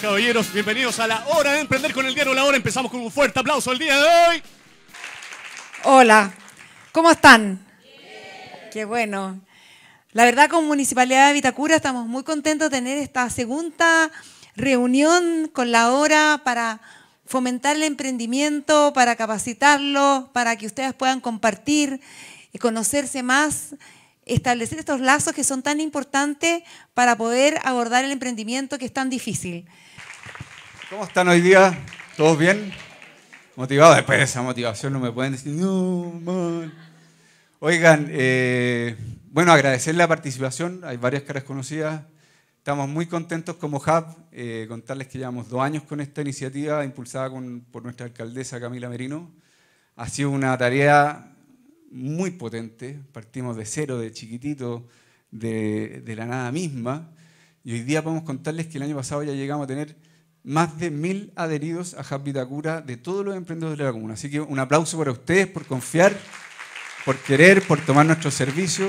caballeros, bienvenidos a la hora de emprender con el diario La Hora. Empezamos con un fuerte aplauso el día de hoy. Hola, ¿cómo están? Qué bueno. La verdad, como Municipalidad de Vitacura estamos muy contentos de tener esta segunda reunión con la hora para fomentar el emprendimiento, para capacitarlo, para que ustedes puedan compartir y conocerse más establecer estos lazos que son tan importantes para poder abordar el emprendimiento que es tan difícil. ¿Cómo están hoy día? ¿Todos bien? Motivados después de esa motivación, no me pueden decir, no, man. Oigan, eh, bueno, agradecer la participación, hay varias caras conocidas. Estamos muy contentos como Hub, eh, contarles que llevamos dos años con esta iniciativa impulsada por nuestra alcaldesa Camila Merino. Ha sido una tarea muy potente, partimos de cero, de chiquitito, de, la nada misma, y hoy día podemos contarles que el año pasado ya llegamos a tener más de mil adheridos a Happy Takura de todos los emprendedores de la comuna. Así que un aplauso para ustedes por confiar, por querer, por tomar nuestro servicio.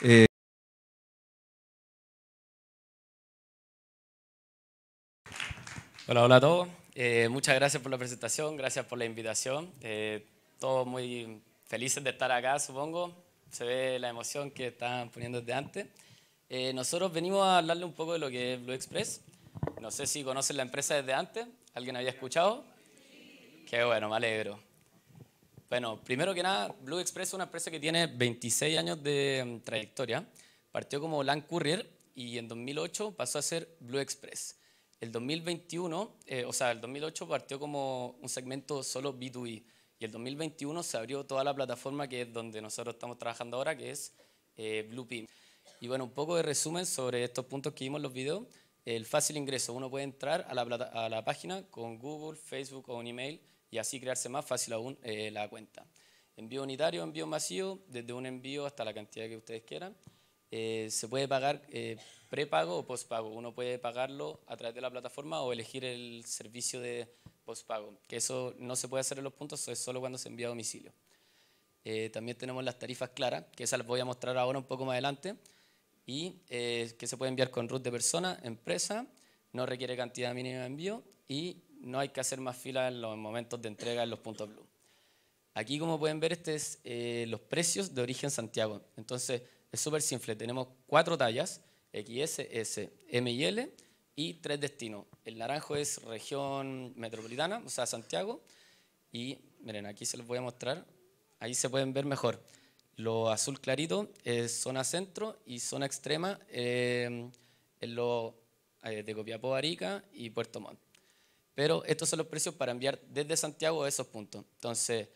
Eh, hola, hola a todos. Eh, muchas gracias por la presentación, gracias por la invitación. Eh, todo muy felices de estar acá, supongo. Se ve la emoción que están poniendo desde antes. Eh, nosotros venimos a hablarle un poco de lo que es Blue Express. No sé si conocen la empresa desde antes. ¿Alguien había escuchado? Qué bueno, me alegro. Bueno, primero que nada, Blue Express es una empresa que tiene 26 años de mm, trayectoria. Partió como Land Courier y en 2008 pasó a ser Blue Express. El 2021, eh, o sea, el 2008 partió como un segmento solo B2B y el 2021 se abrió toda la plataforma que es donde nosotros estamos trabajando ahora, que es eh, Y bueno, un poco de resumen sobre estos puntos que vimos en los videos. El fácil ingreso, uno puede entrar a la, página con Google, Facebook o un email y así crearse más fácil aún eh, la cuenta. Envío unitario, envío masivo, desde un envío hasta la cantidad que ustedes quieran. Eh, se puede pagar eh, prepago o postpago. Uno puede pagarlo a través de la plataforma o elegir el servicio de pago, que eso no se puede hacer en los puntos, es solo cuando se envía a domicilio. Eh, también tenemos las tarifas claras, que esas las voy a mostrar ahora un poco más adelante, y eh, que se puede enviar con root de persona, empresa, no requiere cantidad mínima de envío y no hay que hacer más filas en los momentos de entrega en los puntos blue. Aquí, como pueden ver, este es eh, los precios de origen Santiago. Entonces, es súper simple. Tenemos cuatro tallas, XS, S, M y L, y tres destinos. El naranjo es región metropolitana, o sea, Santiago, y miren, aquí se los voy a mostrar, ahí se pueden ver mejor. Lo azul clarito es zona centro y zona extrema eh, en lo eh, de Copiapó, Arica y Puerto Montt. Pero estos son los precios para enviar desde Santiago a esos puntos. Entonces,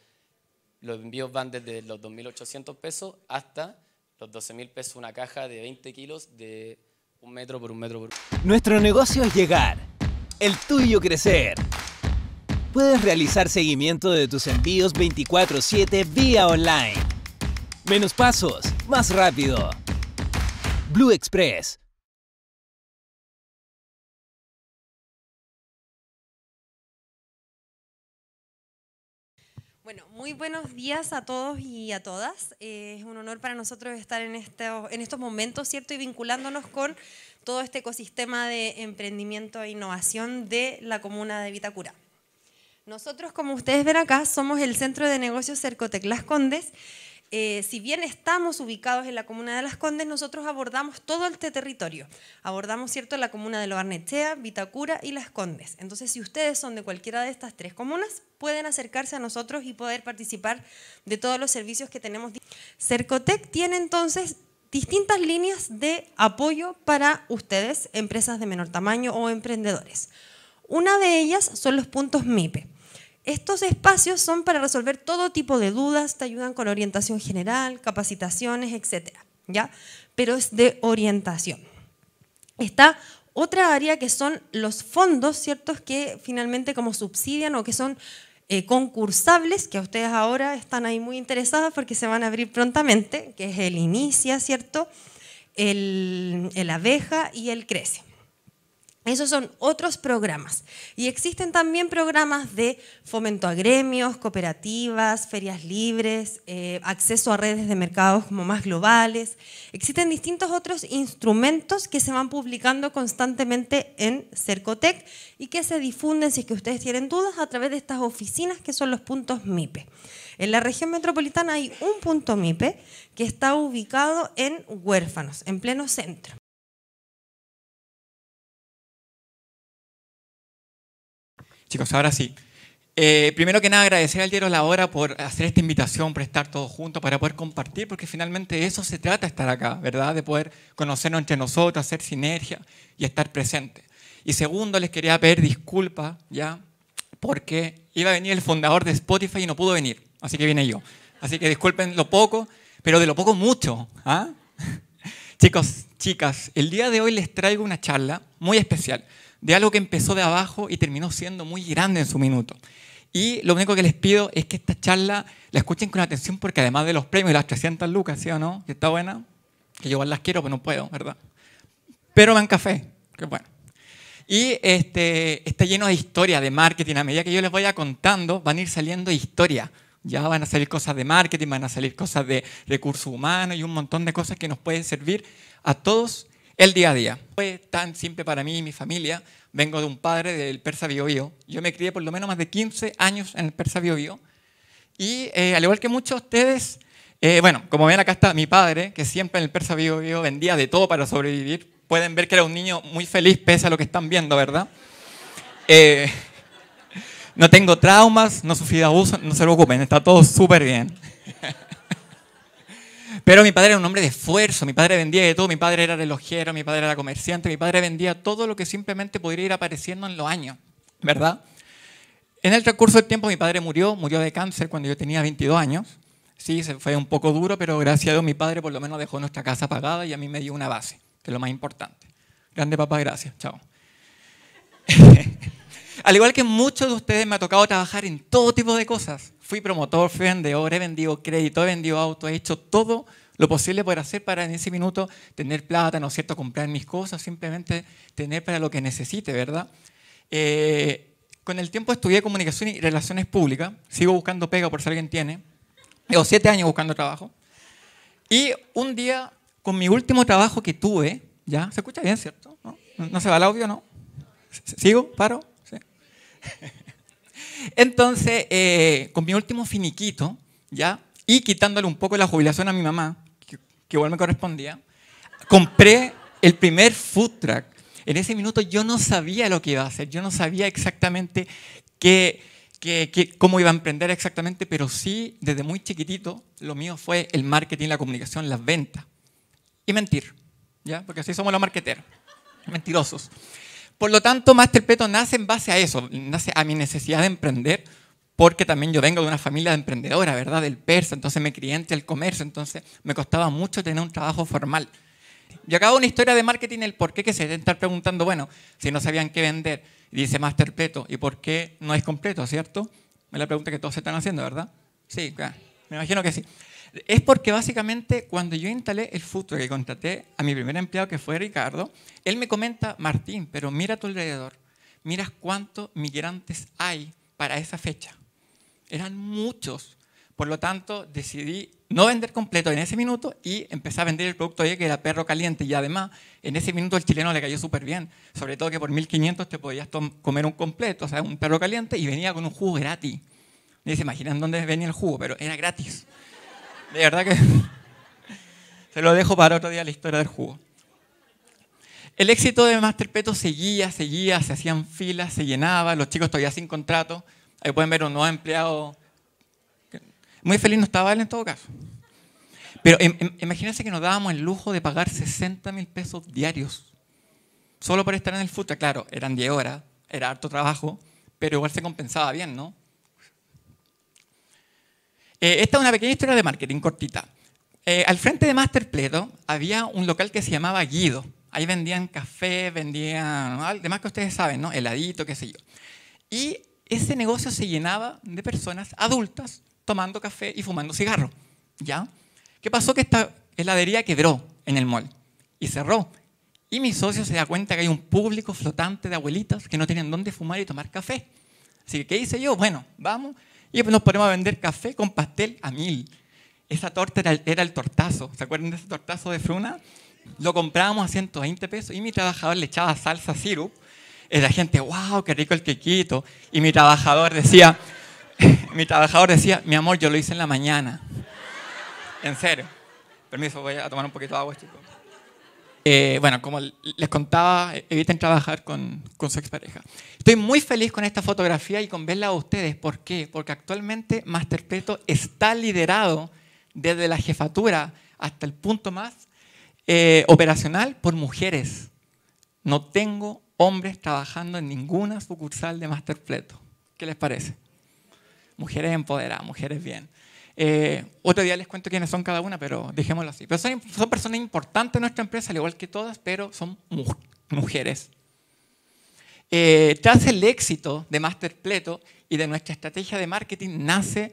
los envíos van desde los 2.800 pesos hasta los 12.000 pesos una caja de 20 kilos de un metro por un metro por... Nuestro negocio es llegar, el tuyo crecer. Puedes realizar seguimiento de tus envíos 24/7 vía online. Menos pasos, más rápido. Blue Express, Muy buenos días a todos y a todas. es un honor para nosotros estar este, en, estos momentos, ¿cierto? Y vinculándonos con todo este ecosistema de emprendimiento e innovación de la comuna de Vitacura. Nosotros, como ustedes ven acá, somos el Centro de Negocios Cercoteclas Condes, eh, si bien estamos ubicados en la comuna de Las Condes, nosotros abordamos todo este territorio. Abordamos, ¿cierto?, la comuna de Lo Vitacura y Las Condes. Entonces, si ustedes son de cualquiera de estas tres comunas, pueden acercarse a nosotros y poder participar de todos los servicios que tenemos. Cercotec tiene entonces distintas líneas de apoyo para ustedes, empresas de menor tamaño o emprendedores. Una de ellas son los puntos MIPE. Estos espacios son para resolver todo tipo de dudas, te ayudan con orientación general, capacitaciones, etc. ¿ya? Pero es de orientación. Está otra área que son los fondos, ¿ciertos? Que finalmente como subsidian o que son eh, concursables, que a ustedes ahora están ahí muy interesadas porque se van a abrir prontamente, que es el Inicia, ¿cierto? El, el Abeja y el Crece. Esos son otros programas. Y existen también programas de fomento a gremios, cooperativas, ferias libres, eh, acceso a redes de mercados como más globales. Existen distintos otros instrumentos que se van publicando constantemente en Cercotec y que se difunden, si es que ustedes tienen dudas, a través de estas oficinas que son los puntos MIPE. En la región metropolitana hay un punto MIPE que está ubicado en Huérfanos, en pleno centro. Chicos, ahora sí. Eh, primero que nada, agradecer al Diario La Hora por hacer esta invitación, por estar todos juntos, para poder compartir, porque finalmente eso se trata estar acá, ¿verdad? De poder conocernos entre nosotros, hacer sinergia y estar presente. Y segundo, les quería pedir disculpas, ¿ya? Porque iba a venir el fundador de Spotify y no pudo venir, así que vine yo. Así que disculpen lo poco, pero de lo poco mucho, ¿ah? Chicos, chicas, el día de hoy les traigo una charla muy especial de algo que empezó de abajo y terminó siendo muy grande en su minuto. Y lo único que les pido es que esta charla la escuchen con atención porque además de los premios y las 300 lucas, ¿sí o no? Que está buena, que yo igual las quiero, pero no puedo, ¿verdad? Pero van café, que bueno. Y este, está lleno de historia, de marketing. A medida que yo les vaya contando, van a ir saliendo historias. Ya van a salir cosas de marketing, van a salir cosas de recursos humanos y un montón de cosas que nos pueden servir a todos el día a día. Fue tan simple para mí y mi familia. Vengo de un padre del Persa Bio, Yo me crié por lo menos más de 15 años en el Persa Bio, Y eh, al igual que muchos de ustedes, eh, bueno, como ven acá está mi padre, que siempre en el Persa Bio, vendía de todo para sobrevivir. Pueden ver que era un niño muy feliz pese a lo que están viendo, ¿verdad? Eh, no tengo traumas, no sufrí de abuso, no se preocupen, está todo súper bien. Pero mi padre era un hombre de esfuerzo, mi padre vendía de todo, mi padre era relojero, mi padre era comerciante, mi padre vendía todo lo que simplemente podría ir apareciendo en los años, ¿verdad? En el transcurso del tiempo mi padre murió, murió de cáncer cuando yo tenía 22 años. Sí, se fue un poco duro, pero gracias a Dios mi padre por lo menos dejó nuestra casa pagada y a mí me dio una base, que es lo más importante. Grande papá, gracias. Chao. Al igual que muchos de ustedes me ha tocado trabajar en todo tipo de cosas fui promotor, fui vendedor, he vendido crédito, he vendido auto, he hecho todo lo posible por hacer para en ese minuto tener plata, ¿no es cierto?, comprar mis cosas, simplemente tener para lo que necesite, ¿verdad? Eh, con el tiempo estudié comunicación y relaciones públicas, sigo buscando pega por si alguien tiene, llevo siete años buscando trabajo, y un día con mi último trabajo que tuve, ¿ya? ¿Se escucha bien, cierto? ¿No, ¿No se va el audio, no? ¿Sigo? ¿Paro? ¿Sí? Entonces, eh, con mi último finiquito, ¿ya? Y quitándole un poco la jubilación a mi mamá, que, igual me correspondía, compré el primer food truck. En ese minuto yo no sabía lo que iba a hacer, yo no sabía exactamente qué, cómo iba a emprender exactamente, pero sí, desde muy chiquitito, lo mío fue el marketing, la comunicación, las ventas. Y mentir, ¿ya? Porque así somos los marqueteros, mentirosos. Por lo tanto, Master Peto nace en base a eso, nace a mi necesidad de emprender, porque también yo vengo de una familia de emprendedora, ¿verdad? Del persa, entonces me crié entre el comercio, entonces me costaba mucho tener un trabajo formal. Yo acabo una historia de marketing, el por qué que se estar preguntando, bueno, si no sabían qué vender, dice Master Peto, ¿y por qué no es completo, cierto? Es la pregunta que todos se están haciendo, ¿verdad? Sí, me imagino que sí. Es porque básicamente cuando yo instalé el futuro que contraté a mi primer empleado que fue Ricardo, él me comenta, Martín, pero mira a tu alrededor, miras cuántos migrantes hay para esa fecha. Eran muchos. Por lo tanto, decidí no vender completo en ese minuto y empecé a vender el producto que era perro caliente. Y además, en ese minuto el chileno le cayó súper bien. Sobre todo que por 1.500 te podías comer un completo, o sea, un perro caliente, y venía con un jugo gratis. Ni se imaginan dónde venía el jugo, pero era gratis. De verdad que se lo dejo para otro día la historia del jugo. El éxito de Masterpeto seguía, seguía, se hacían filas, se llenaba, los chicos todavía sin contrato. Ahí pueden ver un nuevo empleado. Muy feliz no estaba él en todo caso. Pero imagínense que nos dábamos el lujo de pagar 60 mil pesos diarios solo por estar en el fútbol. Claro, eran 10 horas, era harto trabajo, pero igual se compensaba bien, ¿no? Eh, esta es una pequeña historia de marketing cortita. Eh, al frente de Masterpleto había un local que se llamaba Guido. Ahí vendían café, vendían, ¿no? Ah, además que ustedes saben, ¿no? Heladito, qué sé yo. Y ese negocio se llenaba de personas adultas tomando café y fumando cigarro. ¿Ya? ¿Qué pasó? Que esta heladería quebró en el mall y cerró. Y mi socio se da cuenta que hay un público flotante de abuelitas que no tienen dónde fumar y tomar café. Así que, ¿qué hice yo? Bueno, vamos, y pues nos ponemos a vender café con pastel a mil. Esa torta era el, era el tortazo. ¿Se acuerdan de ese tortazo de fruna? Lo comprábamos a 120 pesos y mi trabajador le echaba salsa sirup. Y la gente, wow, qué rico el quequito. Y mi trabajador decía, mi trabajador decía, mi amor, yo lo hice en la mañana. En serio. Permiso, voy a tomar un poquito de agua, chicos. Eh, bueno, como les contaba, eviten trabajar con, con, su expareja. Estoy muy feliz con esta fotografía y con verla a ustedes. ¿Por qué? Porque actualmente Masterpleto está liderado desde la jefatura hasta el punto más eh, operacional por mujeres. No tengo hombres trabajando en ninguna sucursal de Masterpleto. ¿Qué les parece? Mujeres empoderadas, mujeres bien. Eh, otro día les cuento quiénes son cada una, pero dejémoslo así. Pero son, personas importantes en nuestra empresa, al igual que todas, pero son mujeres. Eh, tras el éxito de Master Pleto y de nuestra estrategia de marketing, nace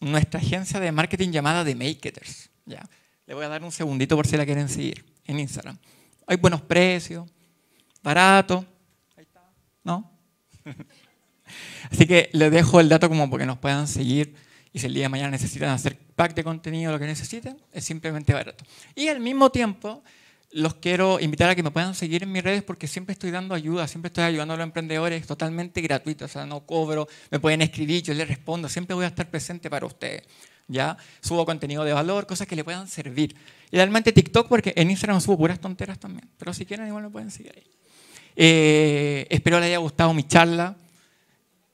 nuestra agencia de marketing llamada The Makers. ¿ya? Le voy a dar un segundito por si la quieren seguir en Instagram. Hay buenos precios, barato. Ahí está. ¿No? así que les dejo el dato como porque nos puedan seguir y si el día de mañana necesitan hacer pack de contenido, lo que necesiten, es simplemente barato. Y al mismo tiempo, los quiero invitar a que me puedan seguir en mis redes porque siempre estoy dando ayuda, siempre estoy ayudando a los emprendedores, totalmente gratuito, o sea, no cobro, me pueden escribir, yo les respondo, siempre voy a estar presente para ustedes. ¿Ya? Subo contenido de valor, cosas que le puedan servir. Y realmente TikTok, porque en Instagram subo puras tonteras también. Pero si quieren, igual me pueden seguir ahí. Eh, espero les haya gustado mi charla.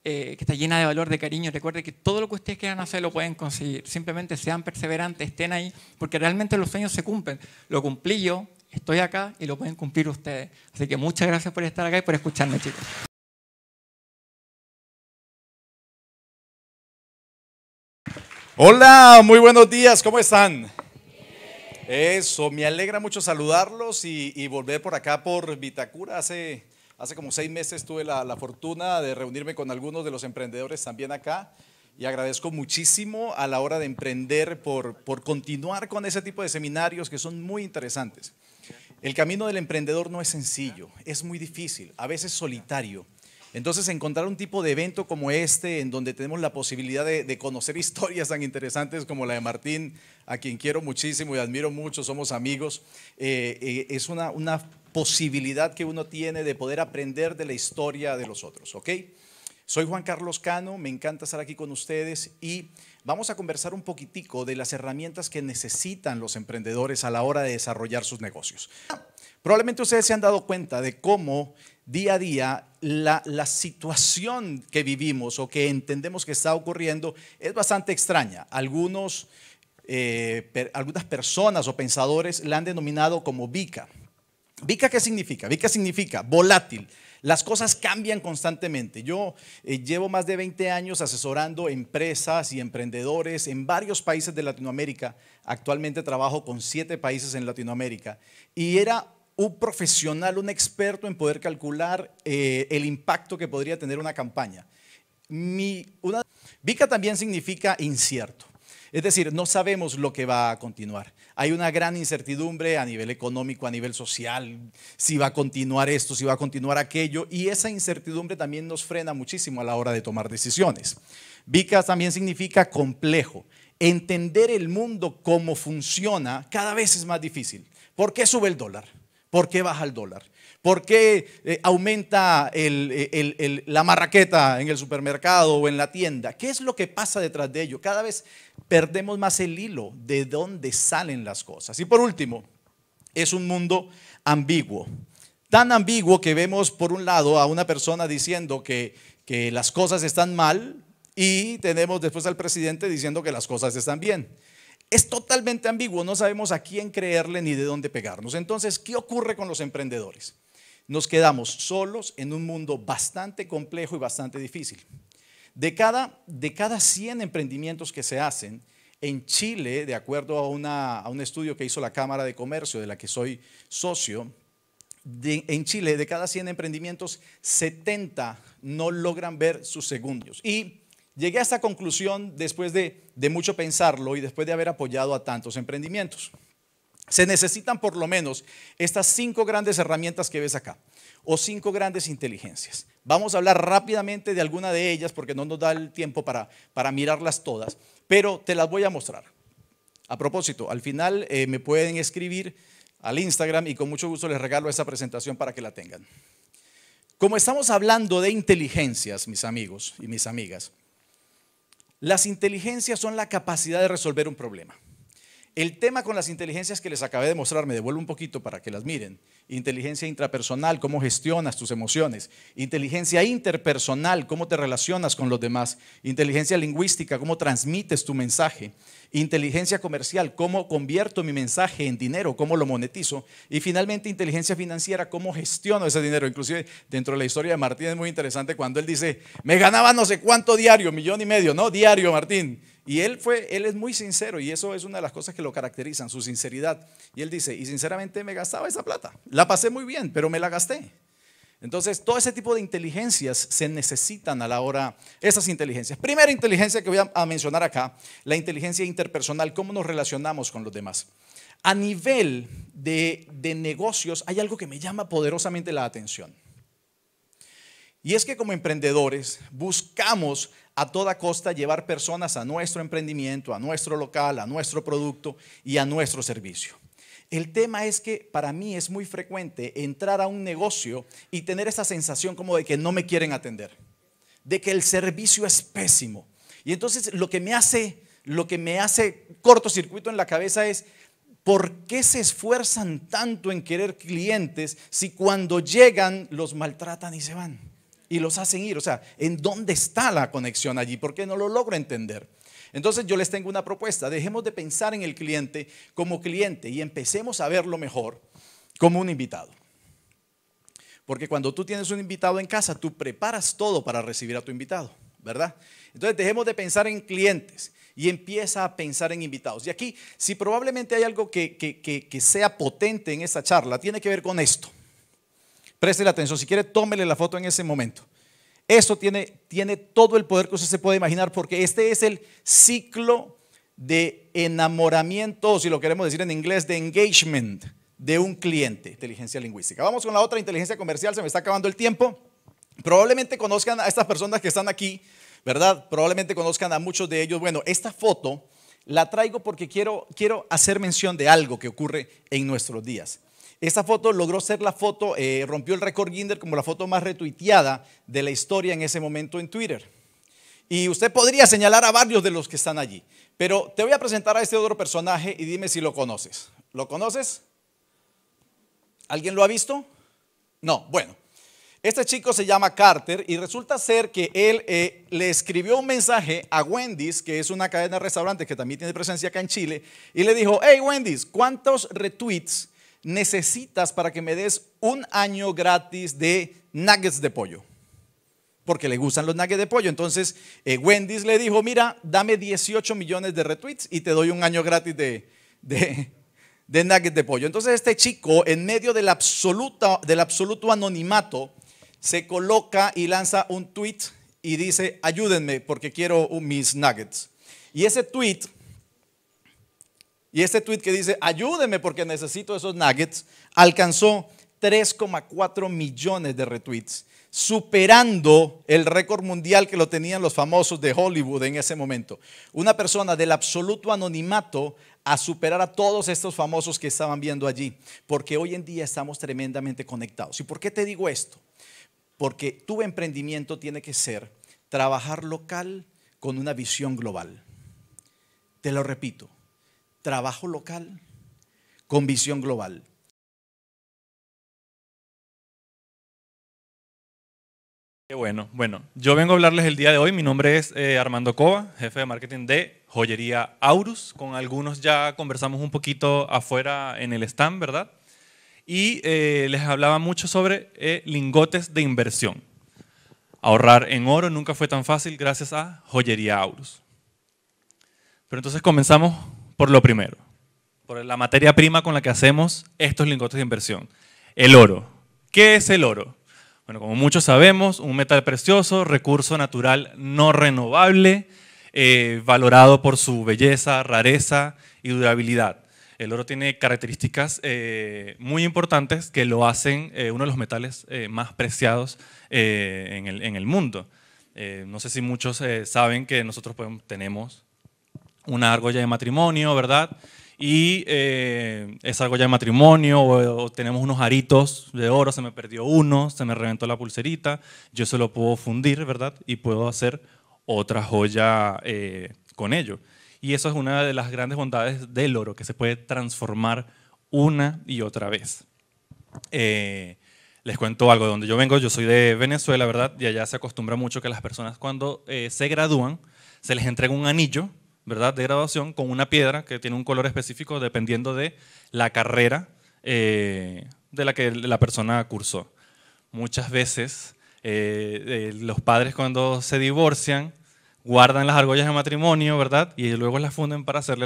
Eh, que está llena de valor, de cariño. Recuerde que todo lo que ustedes quieran hacer lo pueden conseguir. Simplemente sean perseverantes, estén ahí, porque realmente los sueños se cumplen. Lo cumplí yo, estoy acá y lo pueden cumplir ustedes. Así que muchas gracias por estar acá y por escucharme, chicos. Hola, muy buenos días, ¿cómo están? Eso, me alegra mucho saludarlos y, y volver por acá por Vitacura hace Hace como seis meses tuve la, fortuna de reunirme con algunos de los emprendedores también acá y agradezco muchísimo a la hora de emprender por, continuar con ese tipo de seminarios que son muy interesantes. El camino del emprendedor no es sencillo, es muy difícil, a veces solitario. Entonces encontrar un tipo de evento como este, en donde tenemos la posibilidad de, conocer historias tan interesantes como la de Martín, a quien quiero muchísimo y admiro mucho, somos amigos, eh, eh, es una, una posibilidad que uno tiene de poder aprender de la historia de los otros, ¿ok? Soy Juan Carlos Cano, me encanta estar aquí con ustedes y vamos a conversar un poquitico de las herramientas que necesitan los emprendedores a la hora de desarrollar sus negocios. Probablemente ustedes se han dado cuenta de cómo día a día la, situación que vivimos o que entendemos que está ocurriendo es bastante extraña. Algunos, eh, algunas personas o pensadores la han denominado como VICA. ¿Vica qué significa? Vica significa volátil. Las cosas cambian constantemente. Yo eh, llevo más de 20 años asesorando empresas y emprendedores en varios países de Latinoamérica. Actualmente trabajo con siete países en Latinoamérica. Y era un profesional, un experto en poder calcular eh, el impacto que podría tener una campaña. Mi, una, Vica también significa incierto. Es decir, no sabemos lo que va a continuar. Hay una gran incertidumbre a nivel económico, a nivel social, si va a continuar esto, si va a continuar aquello, y esa incertidumbre también nos frena muchísimo a la hora de tomar decisiones. Vicas también significa complejo. Entender el mundo cómo funciona cada vez es más difícil. ¿Por qué sube el dólar? ¿Por qué baja el dólar? ¿Por qué eh, aumenta la marraqueta en el supermercado o en la tienda? ¿Qué es lo que pasa detrás de ello? Cada vez perdemos más el hilo de dónde salen las cosas. Y por último, es un mundo ambiguo. Tan ambiguo que vemos por un lado a una persona diciendo que las cosas están mal y tenemos después al presidente diciendo que las cosas están bien. Es totalmente ambiguo, no sabemos a quién creerle ni de dónde pegarnos. Entonces, ¿qué ocurre con los emprendedores? nos quedamos solos en un mundo bastante complejo y bastante difícil. De cada, de cada 100 emprendimientos que se hacen, en Chile, de acuerdo a, un estudio que hizo la Cámara de Comercio, de la que soy socio, en Chile, de cada 100 emprendimientos, 70 no logran ver sus segundos. Y llegué a esta conclusión después de mucho pensarlo y después de haber apoyado a tantos emprendimientos. Se necesitan por lo menos estas cinco grandes herramientas que ves acá, o cinco grandes inteligencias. Vamos a hablar rápidamente de alguna de ellas porque no nos da el tiempo para, para mirarlas todas, pero te las voy a mostrar. A propósito, al final eh, me pueden escribir al Instagram y con mucho gusto les regalo esa presentación para que la tengan. Como estamos hablando de inteligencias, mis amigos y mis amigas, las inteligencias son la capacidad de resolver un problema. El tema con las inteligencias que les acabé de mostrar, me devuelvo un poquito para que las miren. Inteligencia intrapersonal, cómo gestionas tus emociones. Inteligencia interpersonal, cómo te relacionas con los demás. Inteligencia lingüística, cómo transmites tu mensaje. Inteligencia comercial, cómo convierto mi mensaje en dinero, cómo lo monetizo. Y finalmente, inteligencia financiera, cómo gestiono ese dinero. Inclusive dentro de la historia de Martín es muy interesante cuando él dice, me ganaba no sé cuánto diario, millón y medio, ¿no? Diario, Martín y él, fue, él es muy sincero y eso es una de las cosas que lo caracterizan, su sinceridad. Y él dice, y sinceramente me gastaba esa plata. La pasé muy bien, pero me la gasté. Entonces, todo ese tipo de inteligencias se necesitan a la hora, esas inteligencias. Primera inteligencia que voy a mencionar acá, la inteligencia interpersonal, cómo nos relacionamos con los demás. A nivel de, de negocios hay algo que me llama poderosamente la atención. Y es que como emprendedores buscamos a toda costa llevar personas a nuestro emprendimiento, a nuestro local, a nuestro producto y a nuestro servicio. El tema es que para mí es muy frecuente entrar a un negocio y tener esa sensación como de que no me quieren atender, de que el servicio es pésimo. Y entonces lo que me hace, lo que me hace cortocircuito en la cabeza es, ¿por qué se esfuerzan tanto en querer clientes si cuando llegan los maltratan y se van? y los hacen ir. O sea, ¿en dónde está la conexión allí? ¿Por qué no lo logro entender. Entonces yo les tengo una propuesta. Dejemos de pensar en el cliente como cliente y empecemos a verlo mejor como un invitado. Porque cuando tú tienes un invitado en casa, tú preparas todo para recibir a tu invitado, ¿verdad? Entonces dejemos de pensar en clientes y empieza a pensar en invitados. Y aquí, si probablemente hay algo que, que sea potente en esta charla, tiene que ver con esto. Preste la atención, si quiere, tómele la foto en ese momento. Eso tiene, todo el poder que usted se puede imaginar, porque este es el ciclo de enamoramiento, si lo queremos decir en inglés, de engagement de un cliente, inteligencia lingüística. Vamos con la otra, inteligencia comercial, se me está acabando el tiempo. Probablemente conozcan a estas personas que están aquí, ¿verdad? Probablemente conozcan a muchos de ellos. Bueno, esta foto la traigo porque quiero, quiero hacer mención de algo que ocurre en nuestros días. Esa foto logró ser la foto, eh, rompió el récord Ginder como la foto más retuiteada de la historia en ese momento en Twitter. Y usted podría señalar a varios de los que están allí, pero te voy a presentar a este otro personaje y dime si lo conoces. ¿Lo conoces? ¿Alguien lo ha visto? No, bueno. Este chico se llama Carter y resulta ser que él eh, le escribió un mensaje a Wendy's, que es una cadena de restaurantes que también tiene presencia acá en Chile, y le dijo, hey Wendy's, ¿cuántos retweets necesitas para que me des un año gratis de nuggets de pollo. Porque le gustan los nuggets de pollo. Entonces, eh, Wendy's le dijo, mira, dame 18 millones de retweets y te doy un año gratis de, de, nuggets de pollo. Entonces, este chico, en medio del, del absoluto anonimato, se coloca y lanza un tweet y dice, ayúdenme porque quiero mis nuggets. Y ese tweet y este tweet que dice, ayúdeme porque necesito esos nuggets, alcanzó 3,4 millones de retweets, superando el récord mundial que lo tenían los famosos de Hollywood en ese momento. Una persona del absoluto anonimato a superar a todos estos famosos que estaban viendo allí, porque hoy en día estamos tremendamente conectados. ¿Y por qué te digo esto? Porque tu emprendimiento tiene que ser trabajar local con una visión global. Te lo repito, trabajo local con visión global. bueno. Bueno, yo vengo a hablarles el día de hoy. Mi nombre es eh, Armando Cova, jefe de marketing de Joyería Aurus. Con algunos ya conversamos un poquito afuera en el stand, ¿verdad? Y eh, les hablaba mucho sobre eh, lingotes de inversión. Ahorrar en oro nunca fue tan fácil gracias a Joyería Aurus. Pero entonces comenzamos por lo primero, por la materia prima con la que hacemos estos lingotes de inversión, el oro. ¿Qué es el oro? Bueno, como muchos sabemos, un metal precioso, recurso natural no renovable, eh, valorado por su belleza, rareza y durabilidad. El oro tiene características eh, muy importantes que lo hacen eh, uno de los metales más preciados en el, mundo. no sé si muchos saben que nosotros tenemos una argolla de matrimonio, ¿verdad? Y eh, esa argolla de matrimonio, o, tenemos unos aritos de oro, se me perdió uno, se me reventó la pulserita, yo se lo puedo fundir, ¿verdad? Y puedo hacer otra joya eh, con ello. Y eso es una de las grandes bondades del oro, que se puede transformar una y otra vez. Eh, les cuento algo de donde yo vengo, yo soy de Venezuela, ¿verdad? Y allá se acostumbra mucho que las personas cuando se gradúan, se les entrega un anillo ¿verdad? de graduación con una piedra que tiene un color específico dependiendo de la carrera eh, de la que la persona cursó. Muchas veces eh, eh, los padres cuando se divorcian guardan las argollas de matrimonio, ¿verdad? Y luego las funden para hacerle,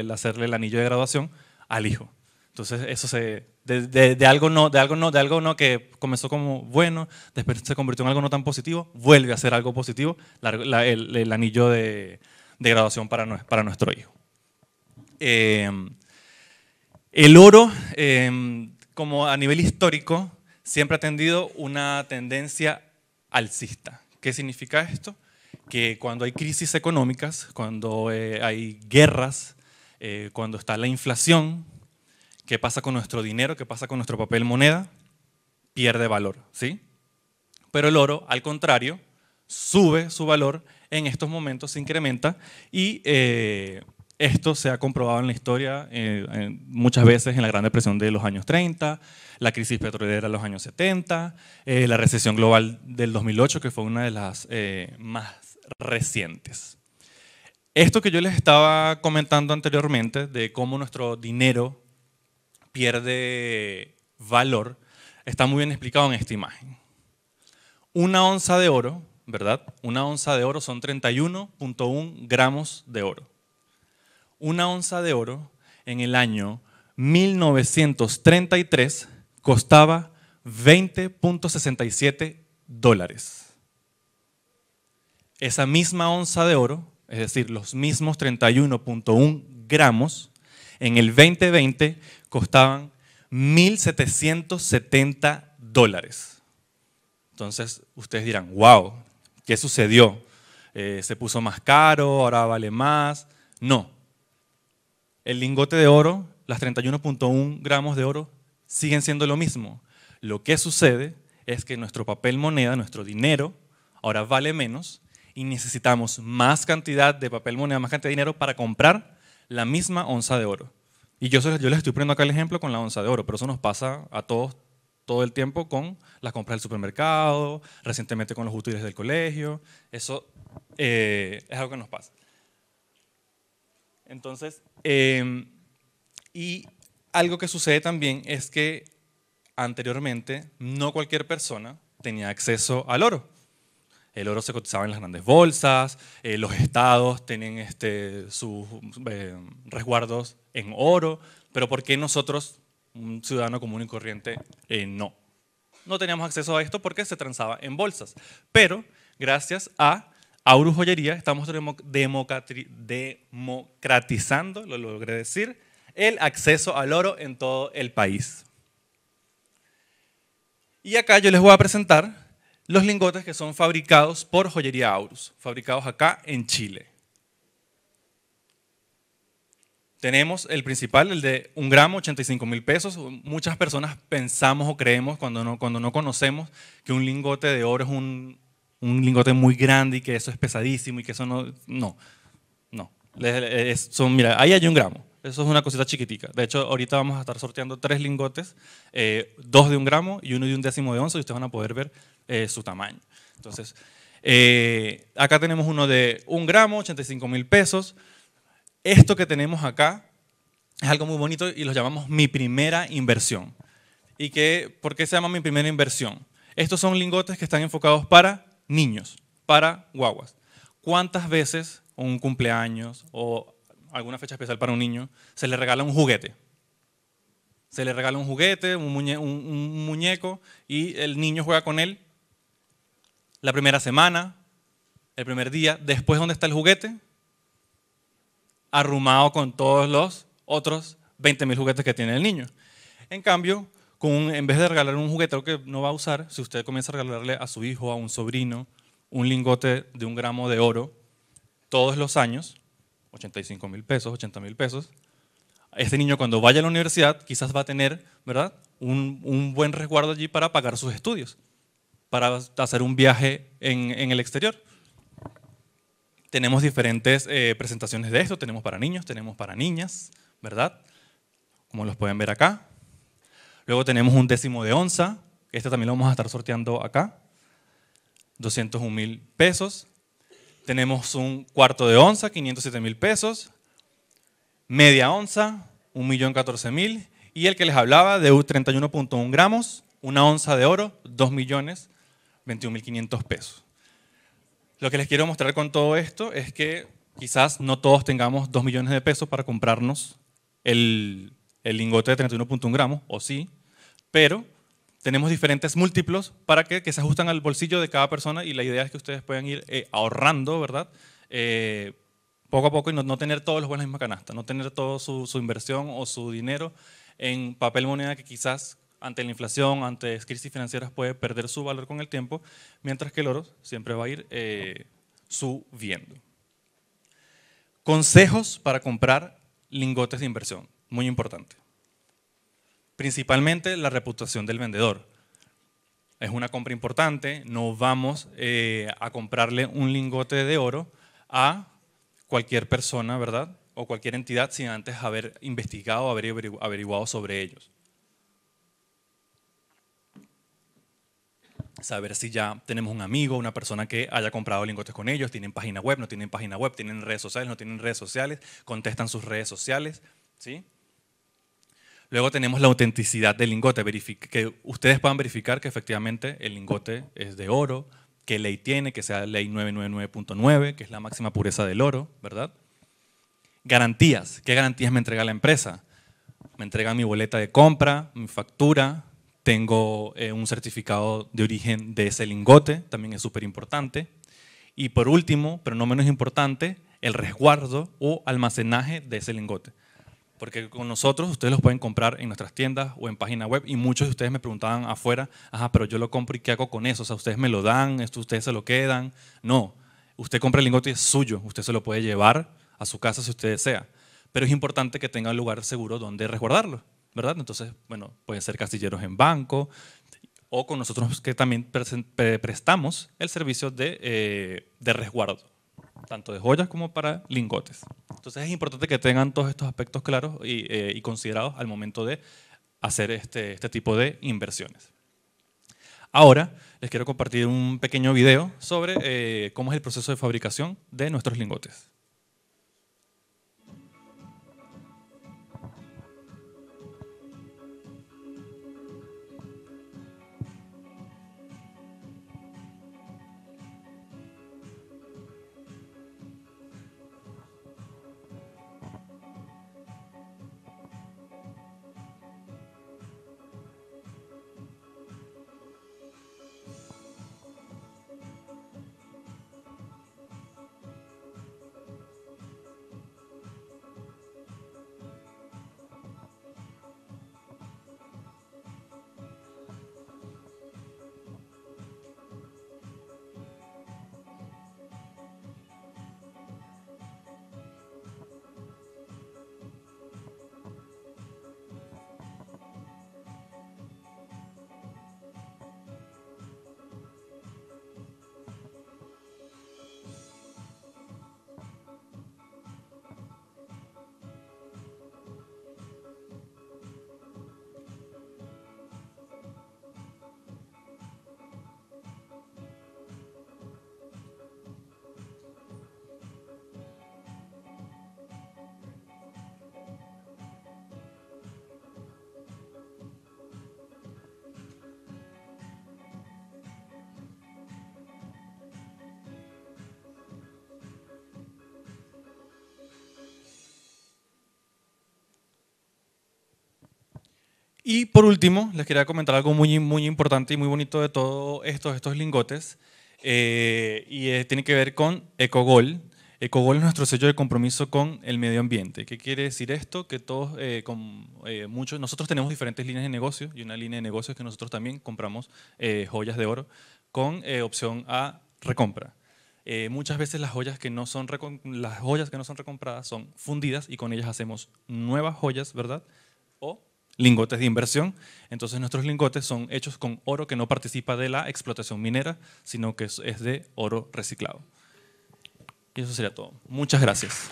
el anillo de graduación al hijo. Entonces eso se de, algo no de algo no de algo no que comenzó como bueno, después se convirtió en algo no tan positivo, vuelve a ser algo positivo el anillo de de graduación para, nuestro hijo. Eh, el oro, eh, como a nivel histórico, siempre ha tenido una tendencia alcista. ¿Qué significa esto? Que cuando hay crisis económicas, cuando eh, hay guerras, cuando está la inflación, ¿qué pasa con nuestro dinero? ¿Qué pasa con nuestro papel moneda? Pierde valor, ¿sí? Pero el oro, al contrario, sube su valor en estos momentos se incrementa y eh, esto se ha comprobado en la historia eh, muchas veces en la Gran Depresión de los años 30, la crisis petrolera de los años 70, eh, la recesión global del 2008, que fue una de las más recientes. Esto que yo les estaba comentando anteriormente de cómo nuestro dinero pierde valor, está muy bien explicado en esta imagen. Una onza de oro ¿verdad? Una onza de oro son 31.1 gramos de oro. Una onza de oro en el año 1933 costaba 20.67 dólares. Esa misma onza de oro, es decir, los mismos 31.1 gramos, en el 2020 costaban 1.770 dólares. Entonces ustedes dirán, wow, ¿Qué sucedió? Eh, ¿Se puso más caro? ¿Ahora vale más? No. El lingote de oro, las 31.1 gramos de oro, siguen siendo lo mismo. Lo que sucede es que nuestro papel moneda, nuestro dinero, ahora vale menos y necesitamos más cantidad de papel moneda, más cantidad de dinero para comprar la misma onza de oro. Y yo, yo les estoy poniendo acá el ejemplo con la onza de oro, pero eso nos pasa a todos todo el tiempo con las compras del supermercado, recientemente con los útiles del colegio. Eso eh, es algo que nos pasa. Entonces, em, y algo que sucede también es que anteriormente no cualquier persona tenía acceso al oro. El oro se cotizaba en las grandes bolsas, eh, los estados tenían este, sus eh, resguardos en oro, pero ¿por qué nosotros un ciudadano común y corriente, eh, no. No teníamos acceso a esto porque se transaba en bolsas. Pero gracias a Aurus Joyería estamos democratizando, lo logré decir, el acceso al oro en todo el país. Y acá yo les voy a presentar los lingotes que son fabricados por Joyería Aurus, fabricados acá en Chile. Tenemos el principal, el de un gramo, 85 mil pesos. Muchas personas pensamos o creemos cuando no, cuando no conocemos que un lingote de oro es un, un lingote muy grande y que eso es pesadísimo y que eso no. No, no. son, mira, ahí hay un gramo. Eso es una cosita chiquitica. De hecho, ahorita vamos a estar sorteando tres lingotes, eh, dos de un gramo y uno de un décimo de once, y ustedes van a poder ver eh, su tamaño. Entonces, eh, acá tenemos uno de un gramo, 85 mil pesos esto que tenemos acá es algo muy bonito y lo llamamos mi primera inversión. ¿Y qué, por qué se llama mi primera inversión? Estos son lingotes que están enfocados para niños, para guaguas. ¿Cuántas veces un cumpleaños o alguna fecha especial para un niño se le regala un juguete? Se le regala un juguete, un, un muñeco y el niño juega con él la primera semana, el primer día. Después, ¿dónde está el juguete? arrumado con todos los otros 20.000 juguetes que tiene el niño. En cambio, con en vez de regalar un juguete que no va a usar, si usted comienza a regalarle a su hijo, a un sobrino, un lingote de un gramo de oro todos los años, 85 mil pesos, 80 mil pesos, este niño cuando vaya a la universidad quizás va a tener, ¿verdad? Un, buen resguardo allí para pagar sus estudios, para hacer un viaje en el exterior. Tenemos diferentes eh, presentaciones de esto, tenemos para niños, tenemos para niñas, ¿verdad? Como los pueden ver acá. Luego tenemos un décimo de onza, este también lo vamos a estar sorteando acá, 201 mil pesos. Tenemos un cuarto de onza, 507 mil pesos. Media onza, millón mil. Y el que les hablaba de 31.1 gramos, una onza de oro, 2 millones pesos. Lo que les quiero mostrar con todo esto es que quizás no todos tengamos 2 millones de pesos para comprarnos el, lingote de 31.1 gramos, o sí, pero tenemos diferentes múltiplos para que, se ajustan al bolsillo de cada persona y la idea es que ustedes puedan ir eh, ahorrando, ¿verdad? Eh, poco a poco y no, tener todos los buenos en la misma canasta, no tener toda su, inversión o su dinero en papel moneda que quizás ante la inflación, ante crisis financieras, puede perder su valor con el tiempo, mientras que el oro siempre va a ir eh, subiendo. Consejos para comprar lingotes de inversión, muy importante. Principalmente la reputación del vendedor. Es una compra importante, no vamos eh, a comprarle un lingote de oro a cualquier persona, ¿verdad? O cualquier entidad sin antes haber investigado, haber averiguado sobre ellos. saber si ya tenemos un amigo, una persona que haya comprado lingotes con ellos, tienen página web, no tienen página web, tienen redes sociales, no tienen redes sociales, contestan sus redes sociales, ¿sí? Luego tenemos la autenticidad del lingote, que ustedes puedan verificar que efectivamente el lingote es de oro, qué ley tiene, que sea ley 999.9, que es la máxima pureza del oro, ¿verdad? Garantías, ¿qué garantías me entrega la empresa? Me entrega mi boleta de compra, mi factura, tengo eh, un certificado de origen de ese lingote, también es súper importante. Y por último, pero no menos importante, el resguardo o almacenaje de ese lingote. Porque con nosotros ustedes los pueden comprar en nuestras tiendas o en página web y muchos de ustedes me preguntaban afuera, ajá, pero yo lo compro y ¿qué hago con eso? O sea, ustedes me lo dan, esto ustedes se lo quedan. No, usted compra el lingote y es suyo, usted se lo puede llevar a su casa si usted desea. Pero es importante que tenga un lugar seguro donde resguardarlo. Entonces, bueno, pueden ser castilleros en banco o con nosotros que también prestamos el servicio eh, de, resguardo, tanto de joyas como para lingotes. Entonces es importante que tengan todos estos aspectos claros y, eh, considerados al momento de hacer este, este, tipo de inversiones. Ahora les quiero compartir un pequeño video sobre eh, cómo es el proceso de fabricación de nuestros lingotes. Y por último, les quería comentar algo muy, muy importante y muy bonito de todos estos, estos lingotes, eh, y eh, tiene que ver con Ecogol. Ecogol es nuestro sello de compromiso con el medio ambiente. ¿Qué quiere decir esto? Que todos, eh, con, muchos, nosotros tenemos diferentes líneas de negocio y una línea de es que nosotros también compramos joyas de oro con opción a recompra. muchas veces las joyas, que no son las joyas que no son recompradas son fundidas y con ellas hacemos nuevas joyas, ¿verdad? O lingotes de inversión. Entonces nuestros lingotes son hechos con oro que no participa de la explotación minera, sino que es de oro reciclado. Y eso sería todo. Muchas gracias.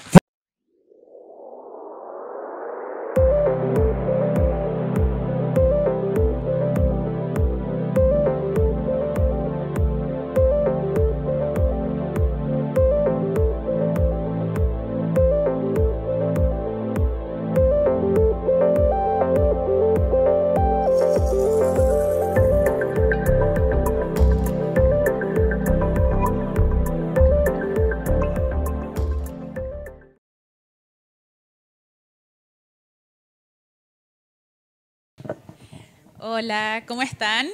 Hola, ¿cómo están?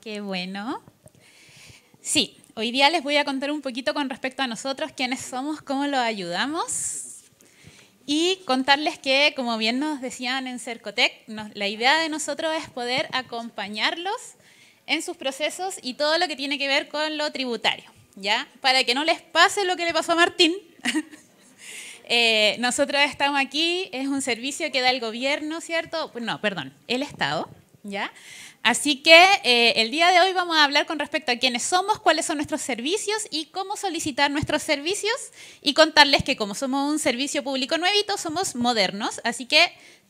Qué bueno. Sí, hoy día les voy a contar un poquito con respecto a nosotros, quiénes somos, cómo los ayudamos. Y contarles que, como bien nos decían en Cercotec, la idea de nosotros es poder acompañarlos en sus procesos y todo lo que tiene que ver con lo tributario, ¿ya? Para que no les pase lo que le pasó a Martín, Eh, nosotros estamos aquí, es un servicio que da el gobierno, ¿cierto? No, perdón, el Estado, ¿ya? Así que eh, el día de hoy vamos a hablar con respecto a quiénes somos, cuáles son nuestros servicios y cómo solicitar nuestros servicios y contarles que como somos un servicio público nuevito, somos modernos, así que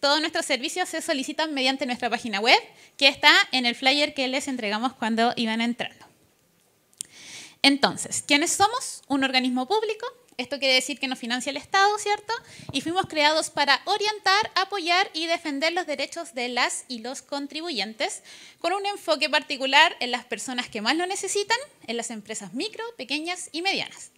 todos nuestros servicios se solicitan mediante nuestra página web que está en el flyer que les entregamos cuando iban entrando. Entonces, ¿quiénes somos? Un organismo público esto quiere decir que nos financia el Estado, ¿cierto? Y fuimos creados para orientar, apoyar y defender los derechos de las y los contribuyentes, con un enfoque particular en las personas que más lo necesitan, en las empresas micro, pequeñas y medianas.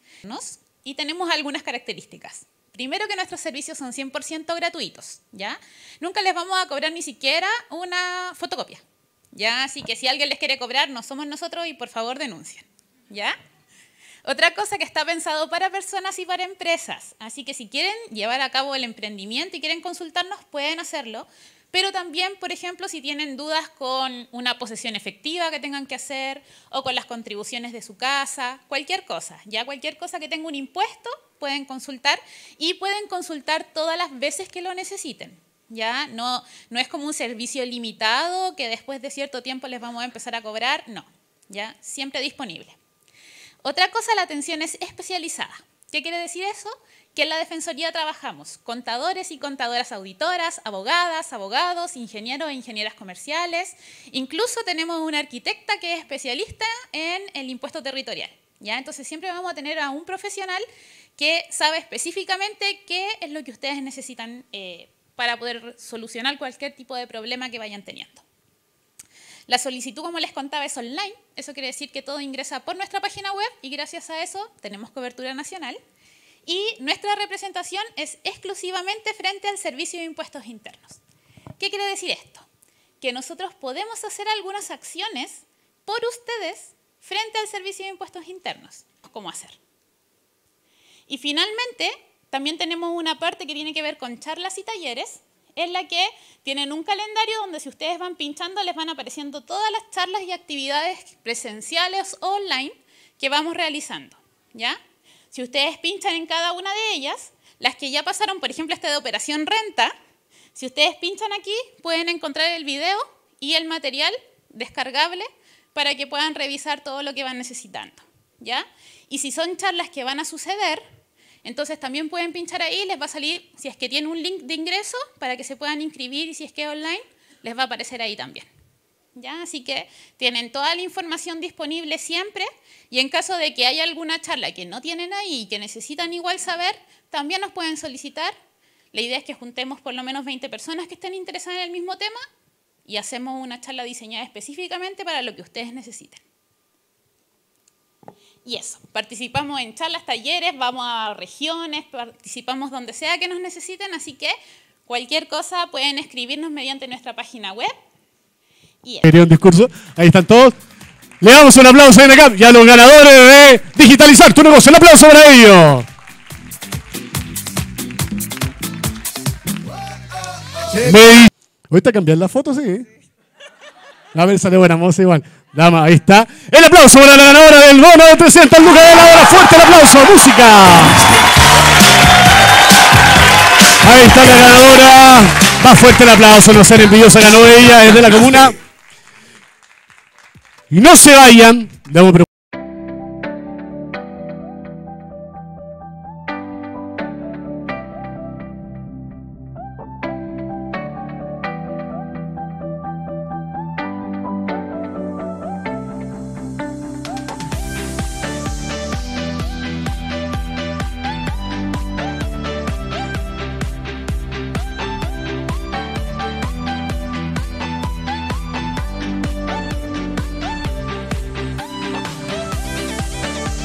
Y tenemos algunas características. Primero que nuestros servicios son 100% gratuitos, ¿ya? Nunca les vamos a cobrar ni siquiera una fotocopia, ¿ya? Así que si alguien les quiere cobrar, no somos nosotros y por favor denuncien, ¿ya? Otra cosa que está pensado para personas y para empresas. Así que si quieren llevar a cabo el emprendimiento y quieren consultarnos, pueden hacerlo. Pero también, por ejemplo, si tienen dudas con una posesión efectiva que tengan que hacer o con las contribuciones de su casa, cualquier cosa, ya cualquier cosa que tenga un impuesto, pueden consultar y pueden consultar todas las veces que lo necesiten. ¿ya? No, no es como un servicio limitado que después de cierto tiempo les vamos a empezar a cobrar, no, ya, siempre disponible. Otra cosa, la atención es especializada. ¿Qué quiere decir eso? Que en la Defensoría trabajamos contadores y contadoras auditoras, abogadas, abogados, ingenieros e ingenieras comerciales. Incluso tenemos una arquitecta que es especialista en el impuesto territorial. ¿ya? Entonces siempre vamos a tener a un profesional que sabe específicamente qué es lo que ustedes necesitan eh, para poder solucionar cualquier tipo de problema que vayan teniendo. La solicitud, como les contaba, es online. Eso quiere decir que todo ingresa por nuestra página web y gracias a eso tenemos cobertura nacional. Y nuestra representación es exclusivamente frente al Servicio de Impuestos Internos. ¿Qué quiere decir esto? Que nosotros podemos hacer algunas acciones por ustedes frente al Servicio de Impuestos Internos. ¿Cómo hacer? Y finalmente, también tenemos una parte que tiene que ver con charlas y talleres, es la que tienen un calendario donde si ustedes van pinchando les van apareciendo todas las charlas y actividades presenciales o online que vamos realizando. ¿ya? Si ustedes pinchan en cada una de ellas, las que ya pasaron, por ejemplo, esta de operación renta, si ustedes pinchan aquí pueden encontrar el video y el material descargable para que puedan revisar todo lo que van necesitando. ¿ya? Y si son charlas que van a suceder, entonces también pueden pinchar ahí, les va a salir, si es que tiene un link de ingreso, para que se puedan inscribir y si es que es online, les va a aparecer ahí también. ¿Ya? Así que tienen toda la información disponible siempre y en caso de que haya alguna charla que no tienen ahí y que necesitan igual saber, también nos pueden solicitar. La idea es que juntemos por lo menos 20 personas que estén interesadas en el mismo tema y hacemos una charla diseñada específicamente para lo que ustedes necesiten. Y eso, participamos en charlas, talleres, vamos a regiones, participamos donde sea que nos necesiten, así que cualquier cosa pueden escribirnos mediante nuestra página web. Y un discurso? Ahí están todos. Le damos un aplauso a NACAP y a los ganadores de Digitalizar tu negocio. Un aplauso para ellos. a cambiar la foto? Sí. A ver, sale buena moza igual. Dama, ahí está. El aplauso para la ganadora del bono de 300 lucas de la hora. Fuerte el aplauso. Música. Ahí está la ganadora. Más fuerte el aplauso. No ser envidiosa. Ganó ella de la comuna. Y no se vayan. Damos